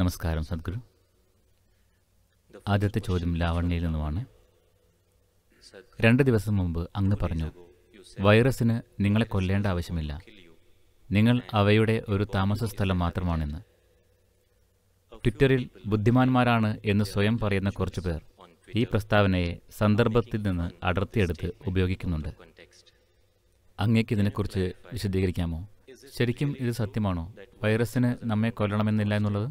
നമസ്കാരം സദ്ഗുരു ആദ്യത്തെ ചോദ്യം ലാവണ്യയിൽ നിന്നുമാണ് രണ്ട് ദിവസം മുമ്പ് അങ്ങ് പറഞ്ഞു വൈറസിന് നിങ്ങളെ കൊല്ലേണ്ട ആവശ്യമില്ല നിങ്ങൾ അവയുടെ ഒരു താമസ സ്ഥലം മാത്രമാണെന്ന് ട്വിറ്ററിൽ ബുദ്ധിമാന്മാരാണ് എന്ന് സ്വയം പറയുന്ന കുറച്ചു പേർ ഈ പ്രസ്താവനയെ സന്ദർഭത്തിൽ നിന്ന് അടർത്തിയെടുത്ത് ഉപയോഗിക്കുന്നുണ്ട് അങ്ങേക്ക് ഇതിനെക്കുറിച്ച് വിശദീകരിക്കാമോ ശരിക്കും ഇത് സത്യമാണോ വൈറസിന് നമ്മെ കൊല്ലണമെന്നില്ല എന്നുള്ളത്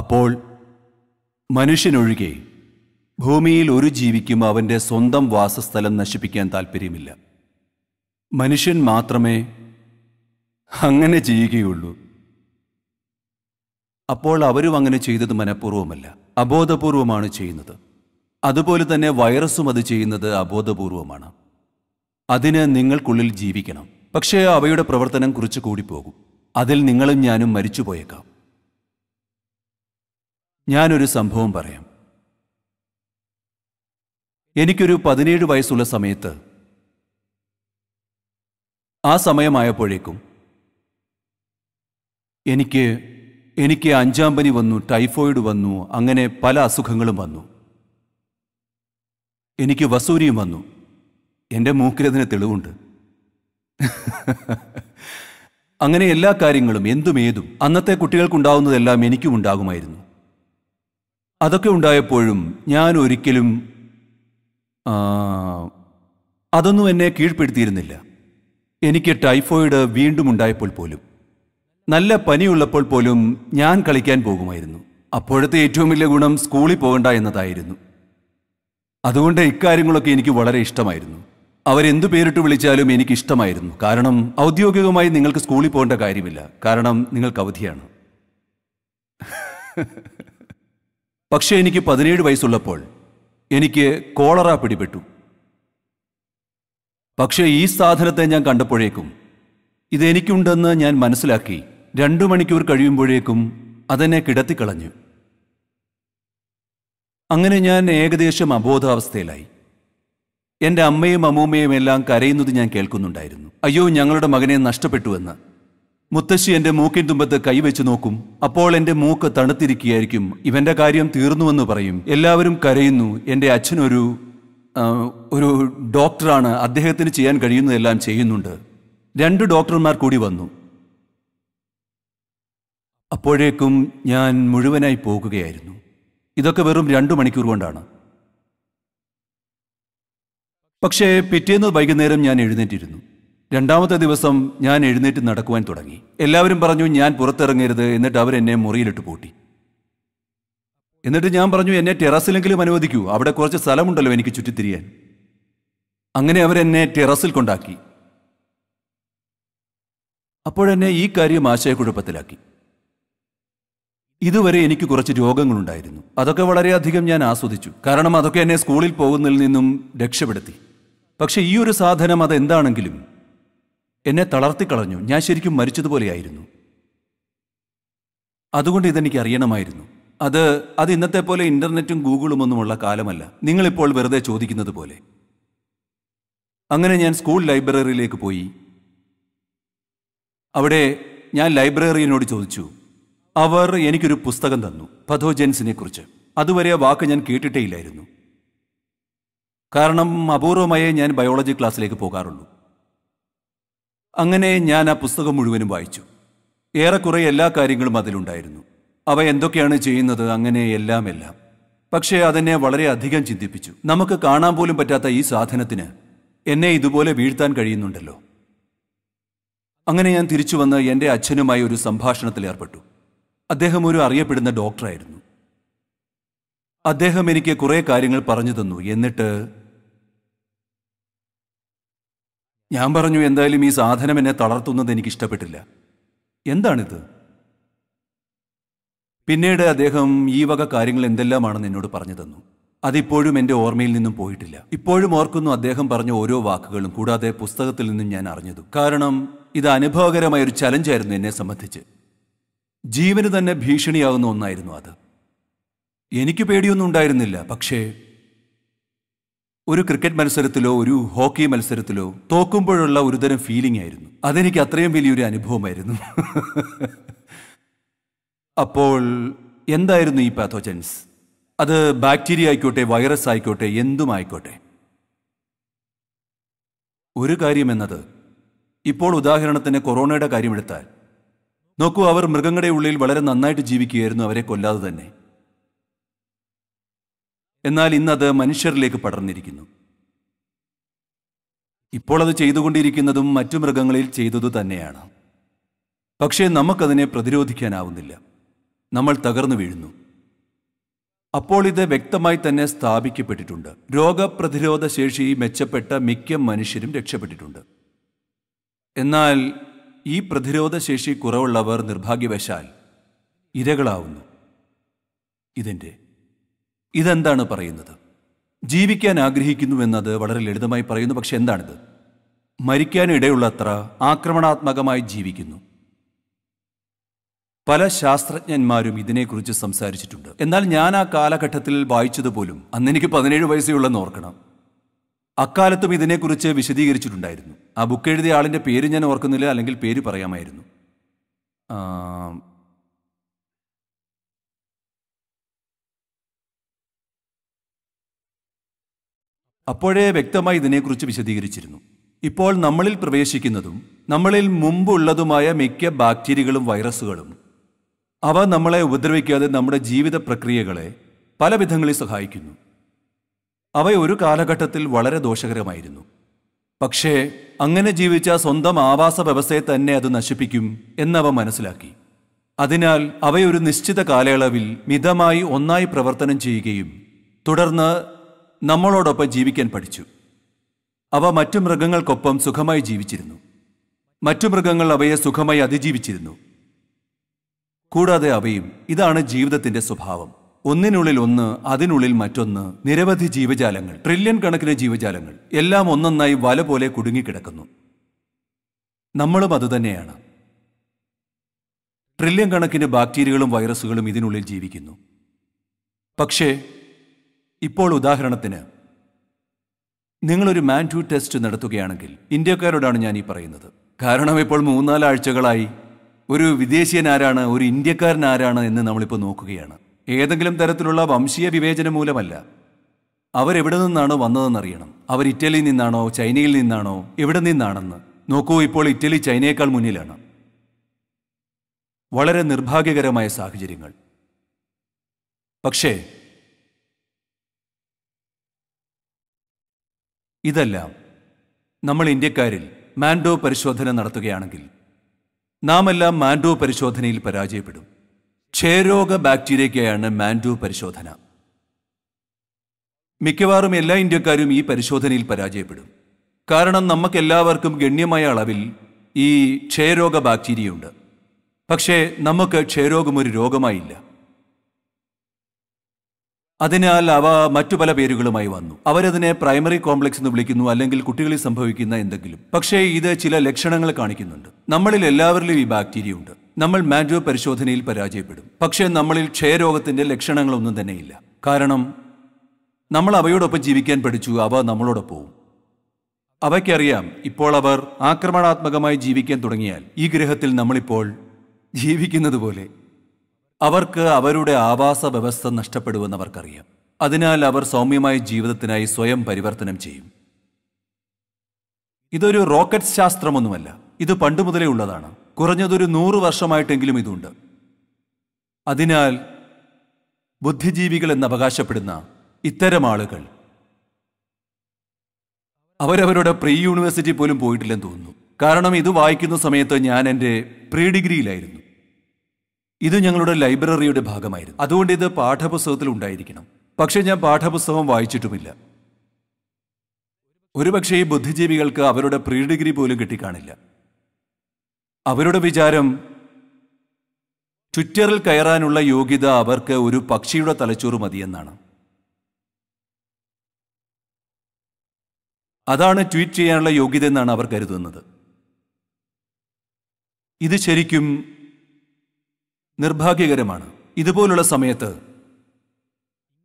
അപ്പോൾ മനുഷ്യനൊഴികെ ഭൂമിയിൽ ഒരു ജീവിക്കും അവൻ്റെ സ്വന്തം വാസസ്ഥലം നശിപ്പിക്കാൻ താൽപ്പര്യമില്ല മനുഷ്യൻ മാത്രമേ അങ്ങനെ ചെയ്യുകയുള്ളൂ അപ്പോൾ അവരും അങ്ങനെ ചെയ്തത് മനഃപൂർവ്വമല്ല അബോധപൂർവമാണ് ചെയ്യുന്നത് അതുപോലെ തന്നെ വൈറസും അത് ചെയ്യുന്നത് അബോധപൂർവമാണ് അതിന് നിങ്ങൾക്കുള്ളിൽ ജീവിക്കണം പക്ഷേ അവയുടെ പ്രവർത്തനം കുറിച്ച് കൂടിപ്പോകും അതിൽ നിങ്ങളും ഞാനും മരിച്ചു പോയേക്കാം ഞാനൊരു സംഭവം പറയാം എനിക്കൊരു പതിനേഴ് വയസ്സുള്ള സമയത്ത് ആ സമയമായപ്പോഴേക്കും എനിക്ക് എനിക്ക് അഞ്ചാം പനി വന്നു ടൈഫോയിഡ് വന്നു അങ്ങനെ പല അസുഖങ്ങളും വന്നു എനിക്ക് വസൂരിയും വന്നു എൻ്റെ മൂക്കിലതിന് തെളിവുണ്ട് അങ്ങനെ എല്ലാ കാര്യങ്ങളും എന്തും ഏതും അന്നത്തെ കുട്ടികൾക്കുണ്ടാവുന്നതെല്ലാം എനിക്കും ഉണ്ടാകുമായിരുന്നു അതൊക്കെ ഉണ്ടായപ്പോഴും ഞാൻ ഒരിക്കലും അതൊന്നും എന്നെ കീഴ്പ്പെടുത്തിയിരുന്നില്ല എനിക്ക് ടൈഫോയിഡ് വീണ്ടും ഉണ്ടായപ്പോൾ പോലും നല്ല പനിയുള്ളപ്പോൾ പോലും ഞാൻ കളിക്കാൻ പോകുമായിരുന്നു അപ്പോഴത്തെ ഏറ്റവും വലിയ ഗുണം സ്കൂളിൽ പോകണ്ട എന്നതായിരുന്നു അതുകൊണ്ട് ഇക്കാര്യങ്ങളൊക്കെ എനിക്ക് വളരെ ഇഷ്ടമായിരുന്നു അവരെന്തു പേരിട്ട് വിളിച്ചാലും എനിക്ക് ഇഷ്ടമായിരുന്നു കാരണം ഔദ്യോഗികമായി നിങ്ങൾക്ക് സ്കൂളിൽ പോകേണ്ട കാര്യമില്ല കാരണം നിങ്ങൾക്ക് അവധിയാണ് പക്ഷേ എനിക്ക് പതിനേഴ് വയസ്സുള്ളപ്പോൾ എനിക്ക് കോളറ പിടിപെട്ടു പക്ഷേ ഈ സാധനത്തെ ഞാൻ കണ്ടപ്പോഴേക്കും ഇതെനിക്കുണ്ടെന്ന് ഞാൻ മനസ്സിലാക്കി രണ്ടു മണിക്കൂർ കഴിയുമ്പോഴേക്കും അതെന്നെ കിടത്തിക്കളഞ്ഞു അങ്ങനെ ഞാൻ ഏകദേശം അബോധാവസ്ഥയിലായി എൻ്റെ അമ്മയും അമ്മൂമ്മയും എല്ലാം കരയുന്നത് ഞാൻ കേൾക്കുന്നുണ്ടായിരുന്നു അയ്യോ ഞങ്ങളുടെ മകനെ നഷ്ടപ്പെട്ടുവെന്ന് മുത്തശ്ശി എൻ്റെ മൂക്കിൻ തുമ്പത്ത് കൈവച്ചു നോക്കും അപ്പോൾ എൻ്റെ മൂക്ക് തണുത്തിരിക്കുകയായിരിക്കും ഇവൻ്റെ കാര്യം തീർന്നുവെന്ന് പറയും എല്ലാവരും കരയുന്നു എൻ്റെ അച്ഛനൊരു ഒരു ഡോക്ടറാണ് അദ്ദേഹത്തിന് ചെയ്യാൻ കഴിയുന്നതെല്ലാം ചെയ്യുന്നുണ്ട് രണ്ട് ഡോക്ടർമാർ കൂടി വന്നു അപ്പോഴേക്കും ഞാൻ മുഴുവനായി പോകുകയായിരുന്നു ഇതൊക്കെ വെറും രണ്ടു മണിക്കൂർ കൊണ്ടാണ് പക്ഷേ പിറ്റേന്ന് വൈകുന്നേരം ഞാൻ എഴുന്നേറ്റിരുന്നു രണ്ടാമത്തെ ദിവസം ഞാൻ എഴുന്നേറ്റ് നടക്കുവാൻ തുടങ്ങി എല്ലാവരും പറഞ്ഞു ഞാൻ പുറത്തിറങ്ങരുത് എന്നിട്ട് അവർ എന്നെ മുറിയിലിട്ട് പൂട്ടി എന്നിട്ട് ഞാൻ പറഞ്ഞു എന്നെ ടെറസിലെങ്കിലും അനുവദിക്കൂ അവിടെ കുറച്ച് സ്ഥലമുണ്ടല്ലോ എനിക്ക് ചുറ്റിത്തിരിയാൻ അങ്ങനെ അവരെന്നെ ടെറസിൽ കൊണ്ടാക്കി അപ്പോഴെന്നെ ഈ കാര്യം ആശയക്കുഴപ്പത്തിലാക്കി ഇതുവരെ എനിക്ക് കുറച്ച് രോഗങ്ങളുണ്ടായിരുന്നു അതൊക്കെ വളരെയധികം ഞാൻ ആസ്വദിച്ചു കാരണം അതൊക്കെ എന്നെ സ്കൂളിൽ പോകുന്നതിൽ നിന്നും രക്ഷപ്പെടുത്തി പക്ഷേ ഈ ഒരു സാധനം അതെന്താണെങ്കിലും എന്നെ തളർത്തിക്കളഞ്ഞു ഞാൻ ശരിക്കും മരിച്ചതുപോലെയായിരുന്നു അതുകൊണ്ട് ഇതെനിക്ക് അറിയണമായിരുന്നു അത് അത് ഇന്നത്തെ പോലെ ഇന്റർനെറ്റും ഗൂഗിളും ഒന്നുമുള്ള കാലമല്ല നിങ്ങളിപ്പോൾ വെറുതെ ചോദിക്കുന്നത് പോലെ അങ്ങനെ ഞാൻ സ്കൂൾ ലൈബ്രറിയിലേക്ക് പോയി അവിടെ ഞാൻ ലൈബ്രറിയനോട് ചോദിച്ചു അവർ എനിക്കൊരു പുസ്തകം തന്നു പഥോജൻസിനെ കുറിച്ച് അതുവരെ ആ വാക്ക് ഞാൻ ഇല്ലായിരുന്നു കാരണം അപൂർവമായേ ഞാൻ ബയോളജി ക്ലാസ്സിലേക്ക് പോകാറുള്ളൂ അങ്ങനെ ഞാൻ ആ പുസ്തകം മുഴുവനും വായിച്ചു ഏറെക്കുറെ എല്ലാ കാര്യങ്ങളും അതിലുണ്ടായിരുന്നു അവ എന്തൊക്കെയാണ് ചെയ്യുന്നത് അങ്ങനെ എല്ലാം എല്ലാം പക്ഷേ അതെന്നെ വളരെയധികം ചിന്തിപ്പിച്ചു നമുക്ക് കാണാൻ പോലും പറ്റാത്ത ഈ സാധനത്തിന് എന്നെ ഇതുപോലെ വീഴ്ത്താൻ കഴിയുന്നുണ്ടല്ലോ അങ്ങനെ ഞാൻ തിരിച്ചു വന്ന് എൻ്റെ അച്ഛനുമായി ഒരു സംഭാഷണത്തിൽ ഏർപ്പെട്ടു അദ്ദേഹം ഒരു അറിയപ്പെടുന്ന ഡോക്ടറായിരുന്നു അദ്ദേഹം എനിക്ക് കുറേ കാര്യങ്ങൾ പറഞ്ഞു തന്നു എന്നിട്ട് ഞാൻ പറഞ്ഞു എന്തായാലും ഈ സാധനം എന്നെ തളർത്തുന്നത് ഇഷ്ടപ്പെട്ടില്ല എന്താണിത് പിന്നീട് അദ്ദേഹം ഈ വക കാര്യങ്ങൾ എന്തെല്ലാമാണെന്ന് എന്നോട് പറഞ്ഞു തന്നു അതിപ്പോഴും എൻ്റെ ഓർമ്മയിൽ നിന്നും പോയിട്ടില്ല ഇപ്പോഴും ഓർക്കുന്നു അദ്ദേഹം പറഞ്ഞ ഓരോ വാക്കുകളും കൂടാതെ പുസ്തകത്തിൽ നിന്നും ഞാൻ അറിഞ്ഞതു കാരണം ഇത് അനുഭവകരമായ ഒരു ചലഞ്ചായിരുന്നു എന്നെ സംബന്ധിച്ച് ജീവന് തന്നെ ഭീഷണിയാകുന്ന ഒന്നായിരുന്നു അത് എനിക്ക് പേടിയൊന്നും ഉണ്ടായിരുന്നില്ല പക്ഷേ ഒരു ക്രിക്കറ്റ് മത്സരത്തിലോ ഒരു ഹോക്കി മത്സരത്തിലോ തോക്കുമ്പോഴുള്ള ഒരുതരം ഫീലിംഗ് ആയിരുന്നു അതെനിക്ക് അത്രയും വലിയൊരു അനുഭവമായിരുന്നു അപ്പോൾ എന്തായിരുന്നു ഈ പാത്തോജൻസ് അത് ബാക്ടീരിയ ആയിക്കോട്ടെ വൈറസ് ആയിക്കോട്ടെ എന്തും ആയിക്കോട്ടെ ഒരു കാര്യം എന്നത് ഇപ്പോൾ ഉദാഹരണത്തിന് കൊറോണയുടെ കാര്യമെടുത്താൽ നോക്കൂ അവർ മൃഗങ്ങളുടെ ഉള്ളിൽ വളരെ നന്നായിട്ട് ജീവിക്കുകയായിരുന്നു അവരെ കൊല്ലാതെ തന്നെ എന്നാൽ ഇന്നത് മനുഷ്യരിലേക്ക് പടർന്നിരിക്കുന്നു ഇപ്പോൾ അത് ചെയ്തുകൊണ്ടിരിക്കുന്നതും മറ്റു മൃഗങ്ങളിൽ ചെയ്തതു തന്നെയാണ് പക്ഷേ നമുക്കതിനെ പ്രതിരോധിക്കാനാവുന്നില്ല നമ്മൾ തകർന്നു വീഴുന്നു അപ്പോൾ ഇത് വ്യക്തമായി തന്നെ സ്ഥാപിക്കപ്പെട്ടിട്ടുണ്ട് രോഗപ്രതിരോധ ശേഷി മെച്ചപ്പെട്ട മിക്ക മനുഷ്യരും രക്ഷപ്പെട്ടിട്ടുണ്ട് എന്നാൽ ഈ പ്രതിരോധ ശേഷി കുറവുള്ളവർ നിർഭാഗ്യവശാൽ ഇരകളാവുന്നു ഇതിൻ്റെ ഇതെന്താണ് പറയുന്നത് ജീവിക്കാൻ ആഗ്രഹിക്കുന്നുവെന്നത് വളരെ ലളിതമായി പറയുന്നു പക്ഷെ എന്താണിത് മരിക്കാനിടയുള്ളത്ര ആക്രമണാത്മകമായി ജീവിക്കുന്നു പല ശാസ്ത്രജ്ഞന്മാരും ഇതിനെക്കുറിച്ച് സംസാരിച്ചിട്ടുണ്ട് എന്നാൽ ഞാൻ ആ കാലഘട്ടത്തിൽ വായിച്ചതുപോലും അന്നെനിക്ക് പതിനേഴ് വയസ്സേയുള്ളെന്ന് ഓർക്കണം അക്കാലത്തും ഇതിനെക്കുറിച്ച് വിശദീകരിച്ചിട്ടുണ്ടായിരുന്നു ആ ബുക്ക് എഴുതിയ ആളിൻ്റെ പേര് ഞാൻ ഓർക്കുന്നില്ല അല്ലെങ്കിൽ പേര് പറയാമായിരുന്നു അപ്പോഴേ വ്യക്തമായി ഇതിനെക്കുറിച്ച് വിശദീകരിച്ചിരുന്നു ഇപ്പോൾ നമ്മളിൽ പ്രവേശിക്കുന്നതും നമ്മളിൽ മുമ്പുള്ളതുമായ മിക്ക ബാക്ടീരിയകളും വൈറസുകളും അവ നമ്മളെ ഉപദ്രവിക്കാതെ നമ്മുടെ ജീവിത പ്രക്രിയകളെ പല വിധങ്ങളിൽ സഹായിക്കുന്നു അവ ഒരു കാലഘട്ടത്തിൽ വളരെ ദോഷകരമായിരുന്നു പക്ഷേ അങ്ങനെ ജീവിച്ച സ്വന്തം ആവാസ വ്യവസ്ഥയെ തന്നെ അത് നശിപ്പിക്കും എന്നവ മനസ്സിലാക്കി അതിനാൽ അവയൊരു നിശ്ചിത കാലയളവിൽ മിതമായി ഒന്നായി പ്രവർത്തനം ചെയ്യുകയും തുടർന്ന് നമ്മളോടൊപ്പം ജീവിക്കാൻ പഠിച്ചു അവ മറ്റു മൃഗങ്ങൾക്കൊപ്പം സുഖമായി ജീവിച്ചിരുന്നു മറ്റു മൃഗങ്ങൾ അവയെ സുഖമായി അതിജീവിച്ചിരുന്നു കൂടാതെ അവയും ഇതാണ് ജീവിതത്തിന്റെ സ്വഭാവം ഒന്നിനുള്ളിൽ ഒന്ന് അതിനുള്ളിൽ മറ്റൊന്ന് നിരവധി ജീവജാലങ്ങൾ ട്രില്യൺ കണക്കിന് ജീവജാലങ്ങൾ എല്ലാം ഒന്നൊന്നായി വല പോലെ കുടുങ്ങിക്കിടക്കുന്നു നമ്മളും അതുതന്നെയാണ് ട്രില്യൺ കണക്കിന് ബാക്ടീരിയകളും വൈറസുകളും ഇതിനുള്ളിൽ ജീവിക്കുന്നു പക്ഷേ ഇപ്പോൾ ഉദാഹരണത്തിന് നിങ്ങളൊരു മാൻ ടു ടെസ്റ്റ് നടത്തുകയാണെങ്കിൽ ഇന്ത്യക്കാരോടാണ് ഞാൻ ഈ പറയുന്നത് കാരണം ഇപ്പോൾ മൂന്നാലാഴ്ചകളായി ഒരു വിദേശീയനാരാണ് ഒരു ഇന്ത്യക്കാരനാരാണ് എന്ന് നമ്മളിപ്പോൾ നോക്കുകയാണ് ഏതെങ്കിലും തരത്തിലുള്ള വംശീയ വിവേചനം മൂലമല്ല അവരെവിടെ നിന്നാണോ വന്നതെന്നറിയണം അവർ ഇറ്റലിയിൽ നിന്നാണോ ചൈനയിൽ നിന്നാണോ എവിടെ നിന്നാണെന്ന് നോക്കൂ ഇപ്പോൾ ഇറ്റലി ചൈനയേക്കാൾ മുന്നിലാണ് വളരെ നിർഭാഗ്യകരമായ സാഹചര്യങ്ങൾ പക്ഷേ ഇതെല്ലാം നമ്മൾ ഇന്ത്യക്കാരിൽ മാൻഡോ പരിശോധന നടത്തുകയാണെങ്കിൽ നാം എല്ലാം മാൻഡോ പരിശോധനയിൽ പരാജയപ്പെടും ക്ഷയരോഗ ബാക്ടീരിയയ്ക്കായാണ് മാൻഡോ പരിശോധന മിക്കവാറും എല്ലാ ഇന്ത്യക്കാരും ഈ പരിശോധനയിൽ പരാജയപ്പെടും കാരണം നമുക്കെല്ലാവർക്കും ഗണ്യമായ അളവിൽ ഈ ക്ഷയരോഗ ബാക്ടീരിയ ഉണ്ട് പക്ഷേ നമുക്ക് ക്ഷയരോഗം ഒരു രോഗമായില്ല അതിനാൽ അവ മറ്റു പല പേരുകളുമായി വന്നു അവരതിനെ പ്രൈമറി കോംപ്ലക്സ് എന്ന് വിളിക്കുന്നു അല്ലെങ്കിൽ കുട്ടികളിൽ സംഭവിക്കുന്ന എന്തെങ്കിലും പക്ഷേ ഇത് ചില ലക്ഷണങ്ങൾ കാണിക്കുന്നുണ്ട് നമ്മളിൽ എല്ലാവരിലും ഈ ബാക്ടീരിയ ഉണ്ട് നമ്മൾ മാൻഡോ പരിശോധനയിൽ പരാജയപ്പെടും പക്ഷേ നമ്മളിൽ ക്ഷയരോഗത്തിന്റെ ലക്ഷണങ്ങളൊന്നും തന്നെയില്ല കാരണം നമ്മൾ അവയോടൊപ്പം ജീവിക്കാൻ പഠിച്ചു അവ നമ്മളോടൊപ്പവും അവയ്ക്കറിയാം ഇപ്പോൾ അവർ ആക്രമണാത്മകമായി ജീവിക്കാൻ തുടങ്ങിയാൽ ഈ ഗ്രഹത്തിൽ നമ്മളിപ്പോൾ ജീവിക്കുന്നത് പോലെ അവർക്ക് അവരുടെ ആവാസ വ്യവസ്ഥ അവർക്കറിയാം അതിനാൽ അവർ സൗമ്യമായ ജീവിതത്തിനായി സ്വയം പരിവർത്തനം ചെയ്യും ഇതൊരു റോക്കറ്റ് ശാസ്ത്രമൊന്നുമല്ല ഇത് പണ്ടു മുതലേ ഉള്ളതാണ് കുറഞ്ഞതൊരു നൂറ് വർഷമായിട്ടെങ്കിലും ഇതുണ്ട് അതിനാൽ ബുദ്ധിജീവികൾ എന്നവകാശപ്പെടുന്ന ഇത്തരം ആളുകൾ അവരവരുടെ പ്രീ യൂണിവേഴ്സിറ്റി പോലും പോയിട്ടില്ലെന്ന് തോന്നുന്നു കാരണം ഇത് വായിക്കുന്ന സമയത്ത് ഞാൻ എൻ്റെ പ്രീ ഡിഗ്രിയിലായിരുന്നു ഇത് ഞങ്ങളുടെ ലൈബ്രറിയുടെ ഭാഗമായിരുന്നു അതുകൊണ്ട് ഇത് പാഠപുസ്തകത്തിൽ ഉണ്ടായിരിക്കണം പക്ഷേ ഞാൻ പാഠപുസ്തകം വായിച്ചിട്ടുമില്ല ഒരുപക്ഷേ ഈ ബുദ്ധിജീവികൾക്ക് അവരുടെ പ്രീ ഡിഗ്രി പോലും കിട്ടിക്കാണില്ല അവരുടെ വിചാരം ട്വിറ്ററിൽ കയറാനുള്ള യോഗ്യത അവർക്ക് ഒരു പക്ഷിയുടെ തലച്ചോറ് മതിയെന്നാണ് അതാണ് ട്വീറ്റ് ചെയ്യാനുള്ള യോഗ്യത എന്നാണ് അവർ കരുതുന്നത് ഇത് ശരിക്കും നിർഭാഗ്യകരമാണ് ഇതുപോലുള്ള സമയത്ത്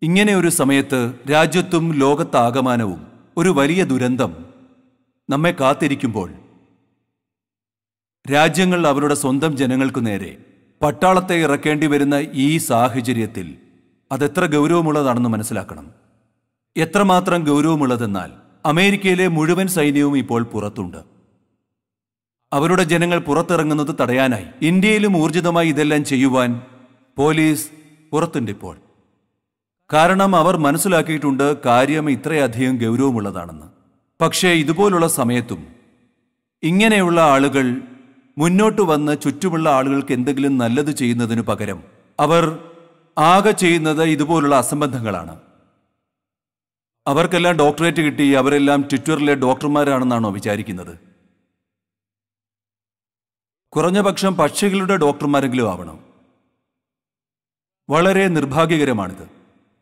ഇങ്ങനെ ഒരു സമയത്ത് രാജ്യത്തും ലോകത്താകമാനവും ഒരു വലിയ ദുരന്തം നമ്മെ കാത്തിരിക്കുമ്പോൾ രാജ്യങ്ങൾ അവരുടെ സ്വന്തം ജനങ്ങൾക്കു നേരെ പട്ടാളത്തെ ഇറക്കേണ്ടി വരുന്ന ഈ സാഹചര്യത്തിൽ അതെത്ര ഗൗരവമുള്ളതാണെന്ന് മനസ്സിലാക്കണം എത്രമാത്രം ഗൗരവമുള്ളതെന്നാൽ അമേരിക്കയിലെ മുഴുവൻ സൈന്യവും ഇപ്പോൾ പുറത്തുണ്ട് അവരുടെ ജനങ്ങൾ പുറത്തിറങ്ങുന്നത് തടയാനായി ഇന്ത്യയിലും ഊർജിതമായി ഇതെല്ലാം ചെയ്യുവാൻ പോലീസ് പുറത്തുണ്ട് ഇപ്പോൾ കാരണം അവർ മനസ്സിലാക്കിയിട്ടുണ്ട് കാര്യം ഇത്രയധികം ഗൗരവമുള്ളതാണെന്ന് പക്ഷേ ഇതുപോലുള്ള സമയത്തും ഇങ്ങനെയുള്ള ആളുകൾ മുന്നോട്ട് വന്ന് ചുറ്റുമുള്ള ആളുകൾക്ക് എന്തെങ്കിലും നല്ലത് ചെയ്യുന്നതിനു പകരം അവർ ആകെ ചെയ്യുന്നത് ഇതുപോലുള്ള അസംബന്ധങ്ങളാണ് അവർക്കെല്ലാം ഡോക്ടറേറ്റ് കിട്ടി അവരെല്ലാം ട്വിറ്ററിലെ ഡോക്ടർമാരാണെന്നാണോ വിചാരിക്കുന്നത് കുറഞ്ഞപക്ഷം പക്ഷികളുടെ ഡോക്ടർമാരെങ്കിലും ആവണം വളരെ നിർഭാഗ്യകരമാണിത്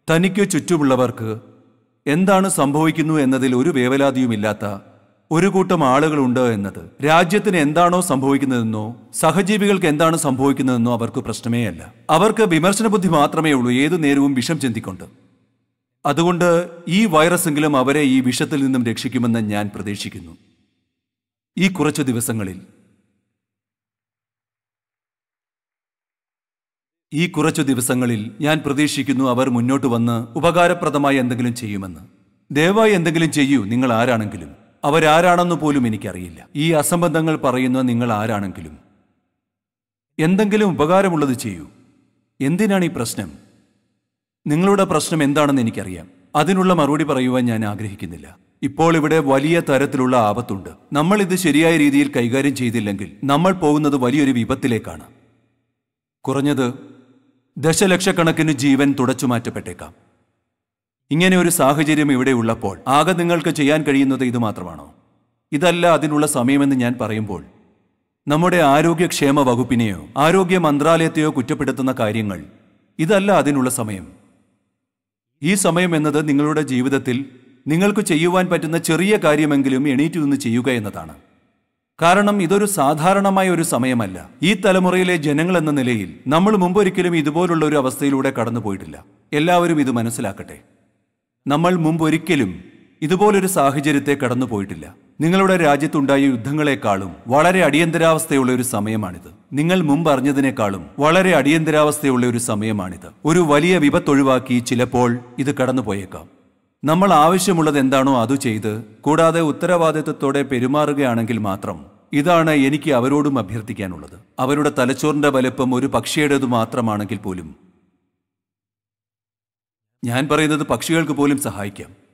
തനിക്ക് ചുറ്റുമുള്ളവർക്ക് എന്താണ് സംഭവിക്കുന്നു എന്നതിൽ ഒരു വേവലാതിയുമില്ലാത്ത ഒരു കൂട്ടം ആളുകളുണ്ട് എന്നത് രാജ്യത്തിന് എന്താണോ സംഭവിക്കുന്നതെന്നോ സഹജീവികൾക്ക് എന്താണ് സംഭവിക്കുന്നതെന്നോ അവർക്ക് പ്രശ്നമേ അല്ല അവർക്ക് വിമർശന ബുദ്ധി മാത്രമേ ഉള്ളൂ ഏതു നേരവും വിഷം ചിന്തിക്കൊണ്ട് അതുകൊണ്ട് ഈ വൈറസെങ്കിലും അവരെ ഈ വിഷത്തിൽ നിന്നും രക്ഷിക്കുമെന്ന് ഞാൻ പ്രതീക്ഷിക്കുന്നു ഈ കുറച്ചു ദിവസങ്ങളിൽ ഈ കുറച്ചു ദിവസങ്ങളിൽ ഞാൻ പ്രതീക്ഷിക്കുന്നു അവർ മുന്നോട്ട് വന്ന് ഉപകാരപ്രദമായി എന്തെങ്കിലും ചെയ്യുമെന്ന് ദയവായി എന്തെങ്കിലും ചെയ്യൂ നിങ്ങൾ ആരാണെങ്കിലും അവരാരാണെന്ന് പോലും എനിക്കറിയില്ല ഈ അസംബന്ധങ്ങൾ പറയുന്ന നിങ്ങൾ ആരാണെങ്കിലും എന്തെങ്കിലും ഉപകാരമുള്ളത് ചെയ്യൂ എന്തിനാണ് ഈ പ്രശ്നം നിങ്ങളുടെ പ്രശ്നം എന്താണെന്ന് എനിക്കറിയാം അതിനുള്ള മറുപടി പറയുവാൻ ഞാൻ ആഗ്രഹിക്കുന്നില്ല ഇപ്പോൾ ഇവിടെ വലിയ തരത്തിലുള്ള ആപത്തുണ്ട് നമ്മൾ ഇത് ശരിയായ രീതിയിൽ കൈകാര്യം ചെയ്തില്ലെങ്കിൽ നമ്മൾ പോകുന്നത് വലിയൊരു വിപത്തിലേക്കാണ് കുറഞ്ഞത് ദശലക്ഷക്കണക്കിന് ജീവൻ തുടച്ചു മാറ്റപ്പെട്ടേക്കാം ഇങ്ങനെ ഒരു സാഹചര്യം ഇവിടെ ഉള്ളപ്പോൾ ആകെ നിങ്ങൾക്ക് ചെയ്യാൻ കഴിയുന്നത് ഇത് മാത്രമാണോ ഇതല്ല അതിനുള്ള സമയമെന്ന് ഞാൻ പറയുമ്പോൾ നമ്മുടെ ആരോഗ്യക്ഷേമ വകുപ്പിനെയോ ആരോഗ്യ മന്ത്രാലയത്തെയോ കുറ്റപ്പെടുത്തുന്ന കാര്യങ്ങൾ ഇതല്ല അതിനുള്ള സമയം ഈ സമയം എന്നത് നിങ്ങളുടെ ജീവിതത്തിൽ നിങ്ങൾക്ക് ചെയ്യുവാൻ പറ്റുന്ന ചെറിയ കാര്യമെങ്കിലും എണീറ്റ് നിന്ന് ചെയ്യുക എന്നതാണ് കാരണം ഇതൊരു സാധാരണമായ ഒരു സമയമല്ല ഈ തലമുറയിലെ ജനങ്ങൾ എന്ന നിലയിൽ നമ്മൾ മുമ്പൊരിക്കലും ഇതുപോലുള്ള ഒരു അവസ്ഥയിലൂടെ കടന്നുപോയിട്ടില്ല എല്ലാവരും ഇത് മനസ്സിലാക്കട്ടെ നമ്മൾ മുമ്പൊരിക്കലും ഇതുപോലൊരു സാഹചര്യത്തെ കടന്നുപോയിട്ടില്ല നിങ്ങളുടെ രാജ്യത്തുണ്ടായ യുദ്ധങ്ങളെക്കാളും വളരെ അടിയന്തരാവസ്ഥയുള്ള ഒരു സമയമാണിത് നിങ്ങൾ മുമ്പ് അറിഞ്ഞതിനേക്കാളും വളരെ അടിയന്തരാവസ്ഥയുള്ള ഒരു സമയമാണിത് ഒരു വലിയ വിപത്തൊഴിവാക്കി ചിലപ്പോൾ ഇത് കടന്നുപോയേക്കാം നമ്മൾ ആവശ്യമുള്ളത് എന്താണോ അത് ചെയ്ത് കൂടാതെ ഉത്തരവാദിത്വത്തോടെ പെരുമാറുകയാണെങ്കിൽ മാത്രം ഇതാണ് എനിക്ക് അവരോടും അഭ്യർത്ഥിക്കാനുള്ളത് അവരുടെ തലച്ചോറിന്റെ വലപ്പം ഒരു പക്ഷിയുടേത് മാത്രമാണെങ്കിൽ പോലും ഞാൻ പറയുന്നത് പക്ഷികൾക്ക് പോലും സഹായിക്കാം